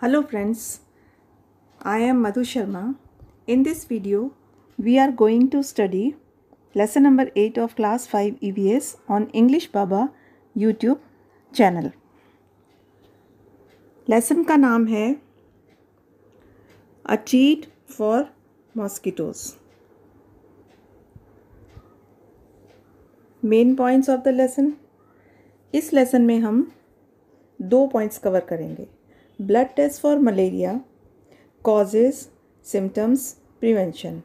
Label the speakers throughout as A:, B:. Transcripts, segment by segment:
A: Hello friends, I am Madhu Sharma. In this video, we are going to study lesson number 8 of class 5 EBS on English Baba YouTube channel. Lesson का नाम है a चीट for mosquitoes main points of the lesson इस lesson में हम दो points cover करेंगे blood test for malaria causes symptoms prevention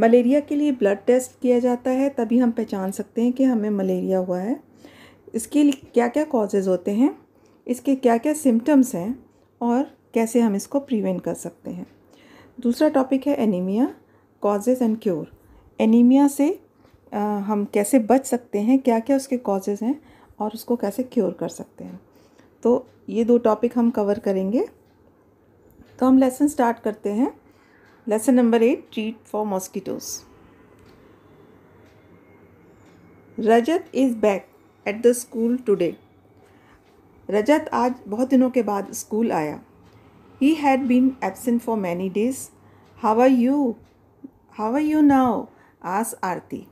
A: malaria के लिए ब्लड टेस्ट किया जाता है तभी हम पहचान सकते हैं कि हमें मलेरिया हुआ है इसके लिए क्या क्या कॉजेज़ होते हैं इसके क्या क्या सिम्टम्स हैं और कैसे हम इसको प्रिवेंट कर सकते हैं दूसरा टॉपिक है anaemia causes and cure anaemia से आ, हम कैसे बच सकते हैं क्या क्या उसके कॉजेज़ हैं और उसको कैसे क्योर कर सकते हैं तो ये दो टॉपिक हम कवर करेंगे तो हम लेसन स्टार्ट करते हैं lesson number eight treat for mosquitoes Rajat is back at the school today Rajat आज बहुत दिनों के बाद स्कूल आया he had been absent for many days how are you how are you now आस Aarti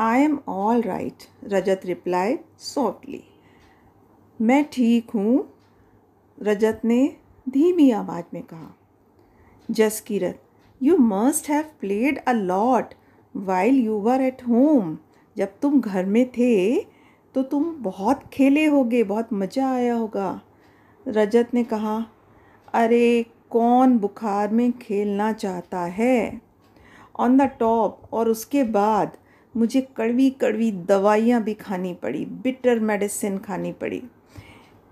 A: I am all right Rajat replied softly मैं ठीक हूँ रजत ने धीमी आवाज़ में कहा Jaskirat you must have played a lot while you were at home जब तुम घर में थे तो तुम बहुत खेले होगे बहुत मज़ा आया होगा रजत ने कहा अरे कौन बुखार में खेलना चाहता है ऑन द टॉप और उसके बाद मुझे कड़वी कड़वी दवाइयाँ भी खानी पड़ी बिटर मेडिसिन खानी पड़ी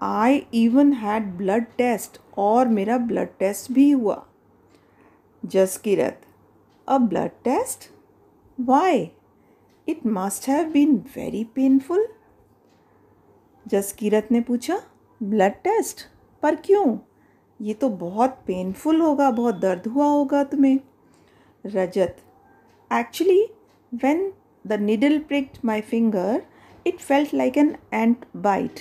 A: I even had blood test और मेरा ब्लड टेस्ट भी हुआ Kirat a blood test why it must have been very painful Jaskirat ने पूछा ब्लड टेस्ट पर क्यों ये तो बहुत पेनफुल होगा बहुत दर्द हुआ होगा तुम्हें Rajat actually when the needle pricked my finger it felt like an ant bite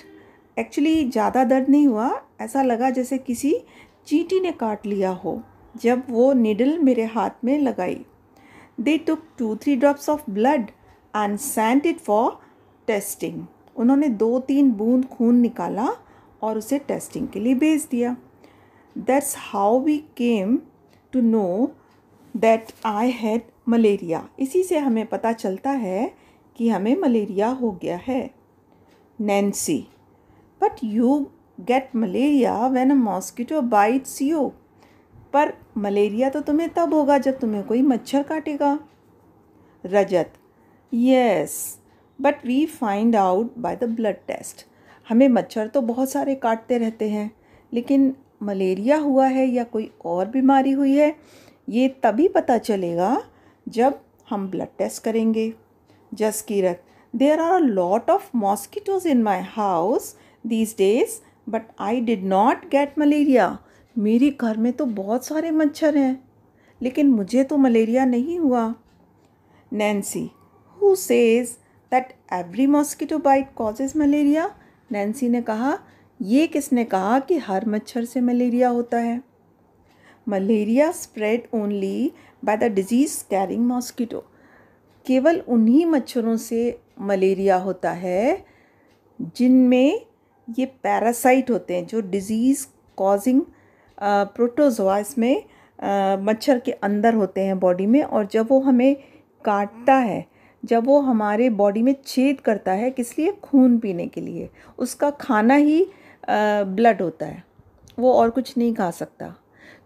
A: actually ज़्यादा दर्द नहीं हुआ ऐसा लगा जैसे किसी चीटी ने काट लिया हो जब वो निडल मेरे हाथ में लगाई they took two three drops of blood and sent it for testing उन्होंने दो तीन बूंद खून निकाला और उसे टेस्टिंग के लिए भेज दिया that's how we came to know that I had malaria इसी से हमें पता चलता है कि हमें मलेरिया हो गया है Nancy but you get malaria when a mosquito bites you पर मलेरिया तो तुम्हें तब होगा जब तुम्हें कोई मच्छर काटेगा Rajat yes but we find out by the blood test हमें मच्छर तो बहुत सारे काटते रहते हैं लेकिन मलेरिया हुआ है या कोई और बीमारी हुई है ये तभी पता चलेगा जब हम ब्लड टेस्ट करेंगे Jaskirat there are a lot of mosquitoes in my house these days but I did not get malaria मेरे घर में तो बहुत सारे मच्छर हैं लेकिन मुझे तो मलेरिया नहीं हुआ Nancy who says that every mosquito bite causes malaria Nancy ने कहा ये किसने कहा कि हर मच्छर से मलेरिया होता है malaria spread only by the disease carrying mosquito केवल उन्हीं मच्छरों से मलेरिया होता है जिनमें ये पैरासाइट होते हैं जो डिजीज़ कॉजिंग प्रोटोजोआ इसमें मच्छर के अंदर होते हैं बॉडी में और जब वो हमें काटता है जब वो हमारे बॉडी में छेद करता है किस लिए खून पीने के लिए उसका खाना ही ब्लड होता है वो और कुछ नहीं खा सकता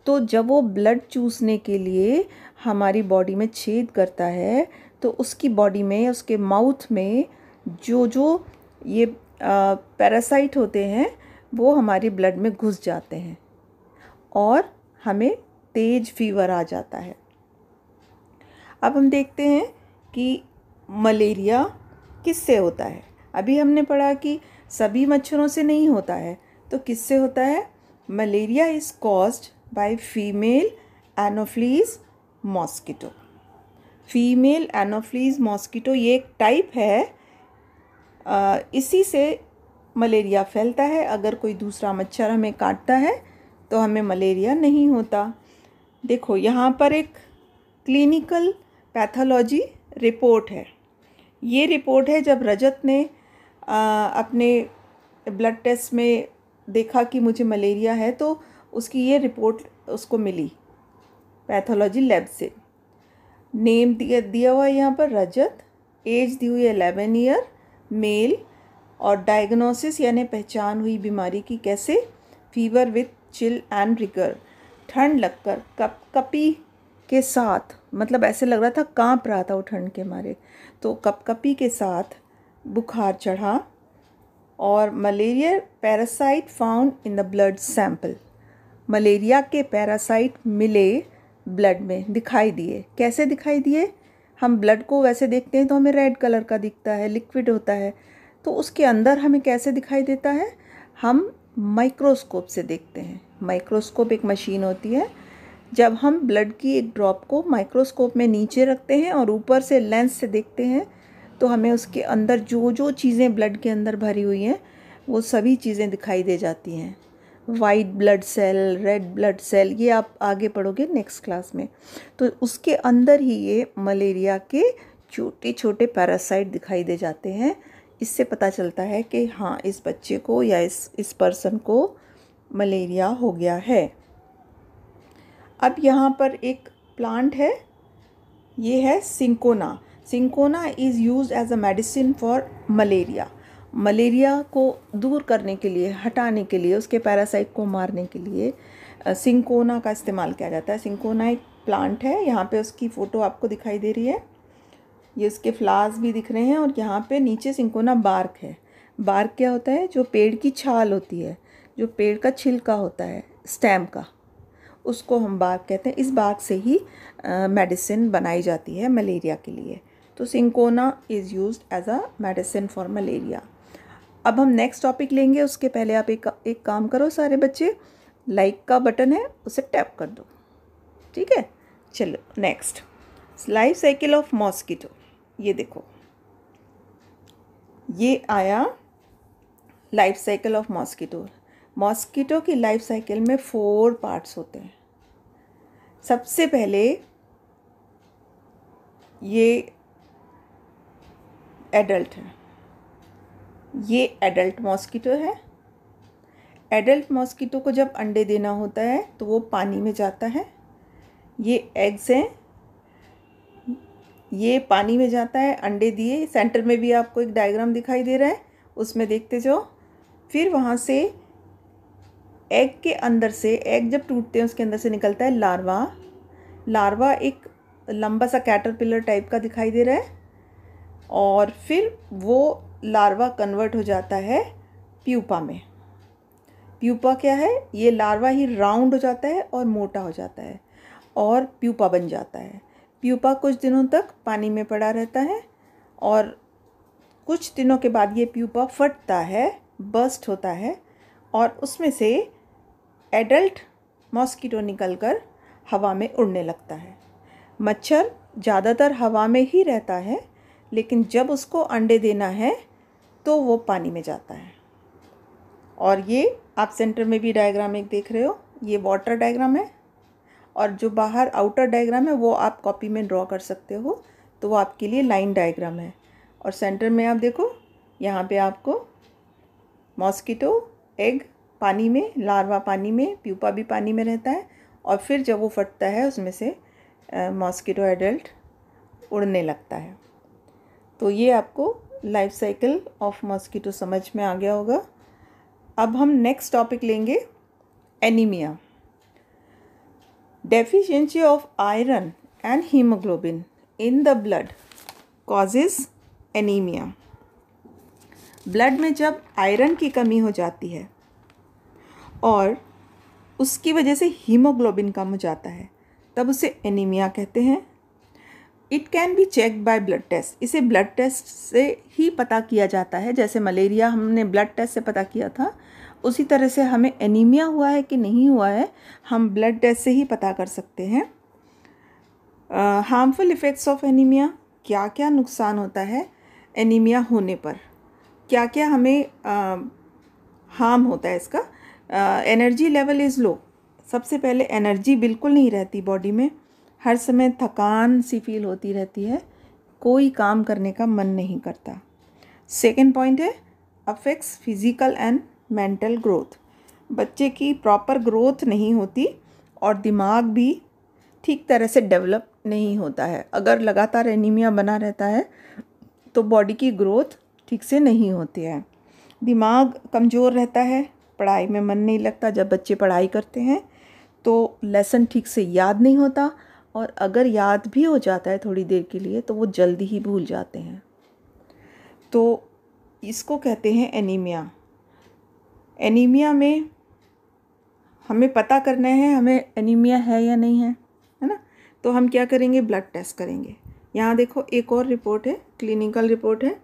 A: तो जब वो ब्लड चूसने के लिए हमारी बॉडी में छेद करता है तो उसकी बॉडी में उसके माउथ में जो जो ये पैरासाइट होते हैं वो हमारे ब्लड में घुस जाते हैं और हमें तेज फीवर आ जाता है अब हम देखते हैं कि मलेरिया किससे होता है अभी हमने पढ़ा कि सभी मच्छरों से नहीं होता है तो किससे होता है malaria is caused by female anopheles mosquito female anopheles mosquito ये एक टाइप है इसी से मलेरिया फैलता है अगर कोई दूसरा मच्छर हमें काटता है तो हमें मलेरिया नहीं होता देखो यहाँ पर एक क्लिनिकल पैथोलॉजी रिपोर्ट है ये रिपोर्ट है जब रजत ने आ, अपने ब्लड टेस्ट में देखा कि मुझे मलेरिया है तो उसकी ये रिपोर्ट उसको मिली पैथोलॉजी लैब से नेम दिया दिया हुआ है यहाँ पर रजत एज दी हुई है एलेवन ईयर मेल और डायग्नोसिस यानी पहचान हुई बीमारी की कैसे fever with chill and rigor ठंड लगकर कप कपी के साथ मतलब ऐसे लग रहा था कांप रहा था वो ठंड के मारे तो कपकपी के साथ बुखार चढ़ा और malaria parasite found in the blood sample malaria के पैरासाइट मिले ब्लड में दिखाई दिए कैसे दिखाई दिए हम ब्लड को वैसे देखते हैं तो हमें रेड कलर का दिखता है लिक्विड होता है तो उसके अंदर हमें कैसे दिखाई देता है हम माइक्रोस्कोप से देखते हैं माइक्रोस्कोप एक मशीन होती है जब हम ब्लड की एक ड्रॉप को माइक्रोस्कोप में नीचे रखते हैं और ऊपर से लेंस से देखते हैं तो हमें उसके अंदर जो जो चीज़ें ब्लड के अंदर भरी हुई हैं वो सभी चीज़ें दिखाई दे जाती हैं white blood cell red blood cell ये आप आगे पढ़ोगे नेक्स्ट क्लास में तो उसके अंदर ही ये मलेरिया के छोटे छोटे पैरासाइट दिखाई दे जाते हैं इससे पता चलता है कि हाँ इस बच्चे को या इस इस पर्सन को मलेरिया हो गया है अब यहाँ पर एक प्लांट है ये है cinchona cinchona is use as a medicine for malaria malaria को दूर करने के लिए हटाने के लिए उसके पैरासाइट को मारने के लिए सिंकोना का इस्तेमाल किया जाता है सिंकोना एक प्लांट है यहाँ पे उसकी फ़ोटो आपको दिखाई दे रही है ये उसके फ्लावर्स भी दिख रहे हैं और यहाँ पे नीचे सिंकोना बार्क है बार्क क्या होता है जो पेड़ की छाल होती है जो पेड़ का छिलका होता है स्टैम का उसको हम बाग कहते हैं इस बाग से ही मेडिसिन बनाई जाती है मलेरिया के लिए तो cinchona is use as a medicine for malaria अब हम नेक्स्ट टॉपिक लेंगे उसके पहले आप एक एक काम करो सारे बच्चे लाइक का बटन है उसे टैप कर दो ठीक है चलो next life cycle of mosquito ये देखो ये आया life cycle of mosquito mosquito की लाइफ साइकिल में फोर पार्ट्स होते हैं सबसे पहले ये एडल्ट है ये एडल्ट मॉस्किटो है एडल्ट मॉस्किटो को जब अंडे देना होता है तो वो पानी में जाता है ये एग्स हैं ये पानी में जाता है अंडे दिए सेंटर में भी आपको एक डायग्राम दिखाई दे रहा है उसमें देखते जाओ फिर वहाँ से एग के अंदर से एग जब टूटते हैं उसके अंदर से निकलता है लार्वा लार्वा एक लंबा सा कैटरपिलर टाइप का दिखाई दे रहा है और फिर वो लार्वा कन्वर्ट हो जाता है प्यूपा में प्यूपा क्या है ये लार्वा ही राउंड हो जाता है और मोटा हो जाता है और प्यूपा बन जाता है प्यूपा कुछ दिनों तक पानी में पड़ा रहता है और कुछ दिनों के बाद ये प्यूपा फटता है बस्ट होता है और उसमें से एडल्ट मॉस्किटो निकल कर हवा में उड़ने लगता है मच्छर ज़्यादातर हवा में ही रहता है लेकिन जब उसको अंडे देना है तो वो पानी में जाता है और ये आप सेंटर में भी डायग्राम एक देख रहे हो ये वाटर डायग्राम है और जो बाहर आउटर डायग्राम है वो आप कॉपी में ड्रॉ कर सकते हो तो वो आपके लिए लाइन डायग्राम है और सेंटर में आप देखो यहाँ पे आपको मॉस्किटो एग पानी में लार्वा पानी में प्यूपा भी पानी में रहता है और फिर जब वो फटता है उसमें से मॉस्किटो एडल्ट उड़ने लगता है तो ये आपको लाइफ साइकिल ऑफ मॉस्किटो समझ में आ गया होगा अब हम नेक्स्ट टॉपिक लेंगे anaemia deficiency of iron and haemoglobin in the blood causes anaemia blood में जब आयरन की कमी हो जाती है और उसकी वजह से हीमोग्लोबिन कम हो जाता है तब उसे एनीमिया कहते हैं it can be check by blood test इसे ब्लड टेस्ट से ही पता किया जाता है जैसे मलेरिया हमने ब्लड टेस्ट से पता किया था उसी तरह से हमें एनीमिया हुआ है कि नहीं हुआ है हम ब्लड टेस्ट से ही पता कर सकते हैं हार्मफुल इफ़ेक्ट्स ऑफ एनीमिया क्या क्या नुकसान होता है एनीमिया होने पर क्या क्या हमें हार्म uh, होता है इसका एनर्जी लेवल इज़ लो सबसे पहले एनर्जी बिल्कुल नहीं रहती बॉडी में हर समय थकान सी फील होती रहती है कोई काम करने का मन नहीं करता सेकेंड पॉइंट है affects physical and mental growth बच्चे की प्रॉपर ग्रोथ नहीं होती और दिमाग भी ठीक तरह से डेवलप नहीं होता है अगर लगातार एनीमिया बना रहता है तो बॉडी की ग्रोथ ठीक से नहीं होती है दिमाग कमज़ोर रहता है पढ़ाई में मन नहीं लगता जब बच्चे पढ़ाई करते हैं तो लेसन ठीक से याद नहीं होता और अगर याद भी हो जाता है थोड़ी देर के लिए तो वो जल्दी ही भूल जाते हैं तो इसको कहते हैं एनीमिया एनीमिया में हमें पता करना है हमें एनीमिया है या नहीं है है ना तो हम क्या करेंगे ब्लड टेस्ट करेंगे यहाँ देखो एक और रिपोर्ट है क्लिनिकल रिपोर्ट है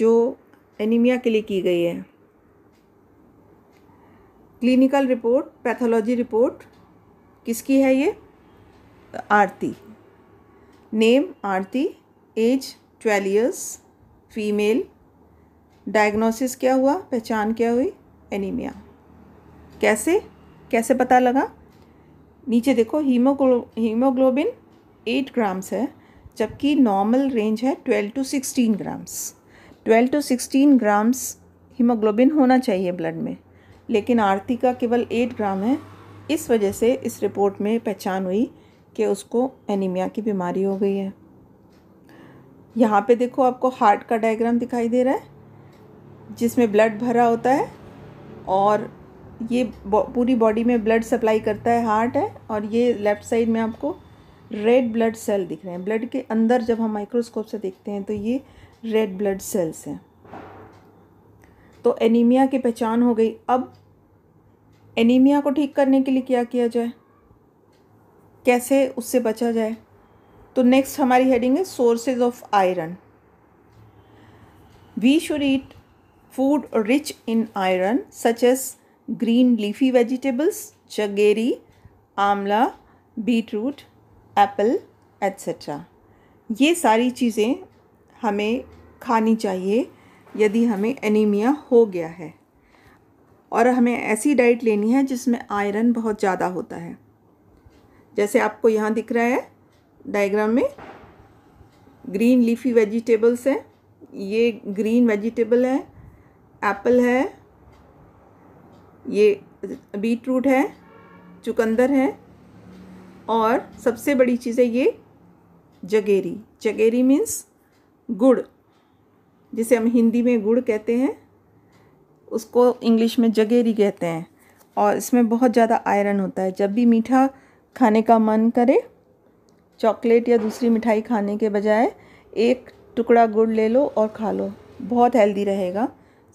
A: जो एनीमिया के लिए की गई है क्लिनिकल रिपोर्ट पैथोलॉजी रिपोर्ट किसकी है ये Aarti name Aarti age twelve years female diagnosis क्या हुआ पहचान क्या हुई एनीमिया कैसे कैसे पता लगा नीचे देखो हीमोग्लो हीमोग्लोबिन एट ग्राम्स है जबकि नॉर्मल रेंज है twelve to sixteen grams twelve to sixteen grams haemoglobin होना चाहिए ब्लड में लेकिन आरती का केवल एट ग्राम है इस वजह से इस रिपोर्ट में पहचान हुई कि उसको एनीमिया की बीमारी हो गई है यहाँ पे देखो आपको हार्ट का डायग्राम दिखाई दे रहा है जिसमें ब्लड भरा होता है और ये पूरी बॉडी में ब्लड सप्लाई करता है हार्ट है और ये लेफ़्ट साइड में आपको रेड ब्लड सेल दिख रहे हैं ब्लड के अंदर जब हम माइक्रोस्कोप से देखते हैं तो ये रेड ब्लड सेल्स हैं तो एनीमिया की पहचान हो गई अब एनीमिया को ठीक करने के लिए क्या किया जाए कैसे उससे बचा जाए तो नेक्स्ट हमारी हेडिंग है sources of iron we should eat food rich in iron such as green leafy vegetables चगेरी बीट बीटरूट एप्पल एट्सट्रा ये सारी चीज़ें हमें खानी चाहिए यदि हमें एनीमिया हो गया है और हमें ऐसी डाइट लेनी है जिसमें आयरन बहुत ज़्यादा होता है जैसे आपको यहाँ दिख रहा है डायग्राम में ग्रीन लीफी वेजिटेबल्स हैं ये ग्रीन वेजिटेबल है एप्पल है ये बीट रूट है चुकंदर है और सबसे बड़ी चीज़ है ये जगेरी जगेरी मीन्स गुड़ जिसे हम हिंदी में गुड़ कहते हैं उसको इंग्लिश में जगेरी कहते हैं और इसमें बहुत ज़्यादा आयरन होता है जब भी मीठा खाने का मन करे चॉकलेट या दूसरी मिठाई खाने के बजाय एक टुकड़ा गुड़ ले लो और खा लो बहुत हेल्दी रहेगा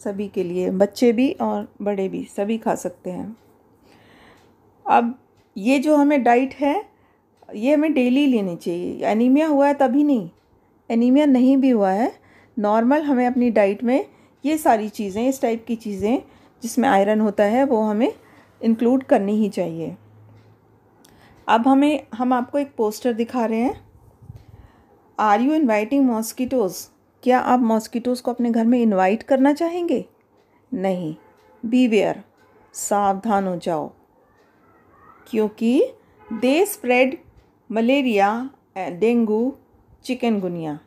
A: सभी के लिए बच्चे भी और बड़े भी सभी खा सकते हैं अब ये जो हमें डाइट है ये हमें डेली लेनी चाहिए एनीमिया हुआ है तभी नहीं एनीमिया नहीं भी हुआ है नॉर्मल हमें अपनी डाइट में ये सारी चीज़ें इस टाइप की चीज़ें जिसमें आयरन होता है वो हमें इंक्लूड करनी ही चाहिए अब हमें हम आपको एक पोस्टर दिखा रहे हैं आर यू इन्वाइटिंग मॉस्किटोज़ क्या आप मॉस्किटोज़ को अपने घर में इन्वाइट करना चाहेंगे नहीं बीवेयर सावधान हो जाओ क्योंकि they spread malaria dengue chikungunya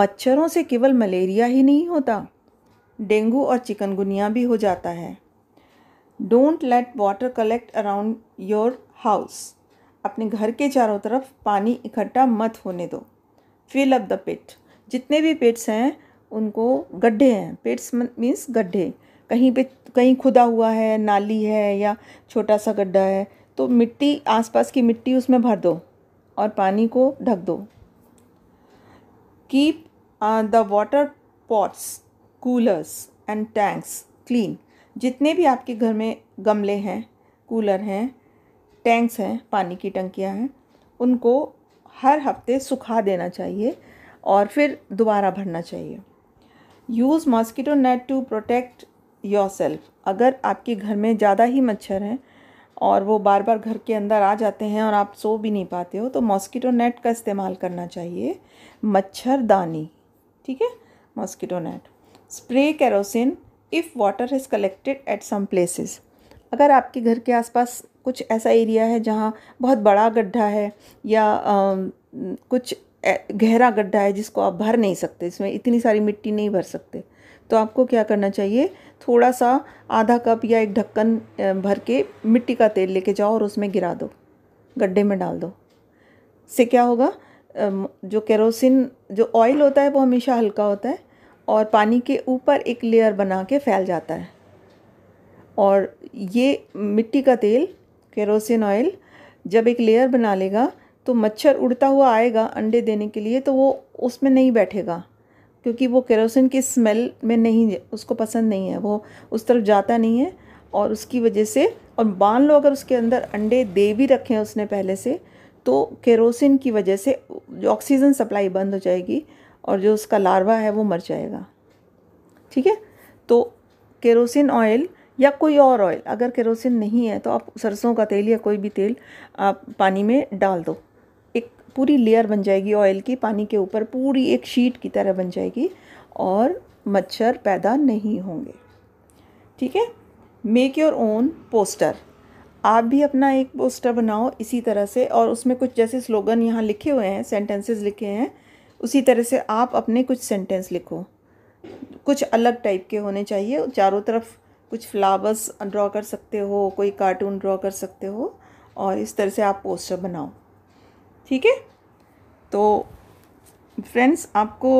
A: मच्छरों से केवल मलेरिया ही नहीं होता डेंगू और चिकनगुनिया भी हो जाता है don't let water collect around your house अपने घर के चारों तरफ पानी इकट्ठा मत होने दो फिल अप द पेट जितने भी पेट्स हैं उनको गड्ढे हैं पेट्स मीन्स गड्ढे कहीं पे कहीं खुदा हुआ है नाली है या छोटा सा गड्ढा है तो मिट्टी आसपास की मिट्टी उसमें भर दो और पानी को ढक दो keep the water pots coolers and tanks clean जितने भी आपके घर में गमले हैं कूलर हैं टैंक्स हैं पानी की टंकियाँ हैं उनको हर हफ्ते सुखा देना चाहिए और फिर दोबारा भरना चाहिए use mosquito net to protect yourself अगर आपके घर में ज़्यादा ही मच्छर हैं और वो बार बार घर के अंदर आ जाते हैं और आप सो भी नहीं पाते हो तो मॉस्किटो नेट का इस्तेमाल करना चाहिए मच्छरदानी ठीक है mosquito net spray kerosene if water is collected at some places अगर आपके घर के आसपास कुछ ऐसा एरिया है जहाँ बहुत बड़ा गड्ढा है या कुछ गहरा गड्ढा है जिसको आप भर नहीं सकते इसमें इतनी सारी मिट्टी नहीं भर सकते तो आपको क्या करना चाहिए थोड़ा सा आधा कप या एक ढक्कन भर के मिट्टी का तेल लेके जाओ और उसमें गिरा दो गड्ढे में डाल दो से क्या होगा जो केरोसिन जो ऑयल होता है वो हमेशा हल्का होता है और पानी के ऊपर एक लेयर बना के फैल जाता है और ये मिट्टी का तेल केरोसिन ऑयल जब एक लेयर बना लेगा तो मच्छर उड़ता हुआ आएगा अंडे देने के लिए तो वो उसमें नहीं बैठेगा क्योंकि वो केरोसिन की स्मेल में नहीं उसको पसंद नहीं है वो उस तरफ जाता नहीं है और उसकी वजह से और मान लो अगर उसके अंदर अंडे दे भी रखे हैं उसने पहले से तो केरोसिन की वजह से जो ऑक्सीजन सप्लाई बंद हो जाएगी और जो उसका लार्वा है वो मर जाएगा ठीक है तो केरोसिन ऑयल या कोई और ऑयल अगर केरोसिन नहीं है तो आप सरसों का तेल या कोई भी तेल आप पानी में डाल दो एक पूरी लेयर बन जाएगी ऑयल की पानी के ऊपर पूरी एक शीट की तरह बन जाएगी और मच्छर पैदा नहीं होंगे ठीक है मेक योर ओन पोस्टर आप भी अपना एक पोस्टर बनाओ इसी तरह से और उसमें कुछ जैसे स्लोगन यहाँ लिखे हुए हैं सेंटेंसेस लिखे हैं उसी तरह से आप अपने कुछ सेंटेंस लिखो कुछ अलग टाइप के होने चाहिए चारों तरफ कुछ फ्लावर्स ड्रॉ कर सकते हो कोई कार्टून ड्रॉ कर सकते हो और इस तरह से आप पोस्टर बनाओ ठीक है तो फ्रेंड्स आपको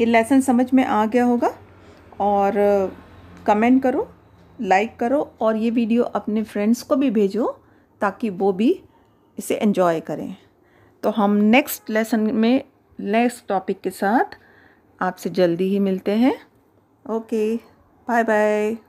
A: ये लेसन समझ में आ गया होगा और कमेंट करो लाइक करो और ये वीडियो अपने फ्रेंड्स को भी भेजो ताकि वो भी इसे एंजॉय करें तो हम नेक्स्ट लेसन में नेक्स्ट टॉपिक के साथ आपसे जल्दी ही मिलते हैं ओके Bye bye.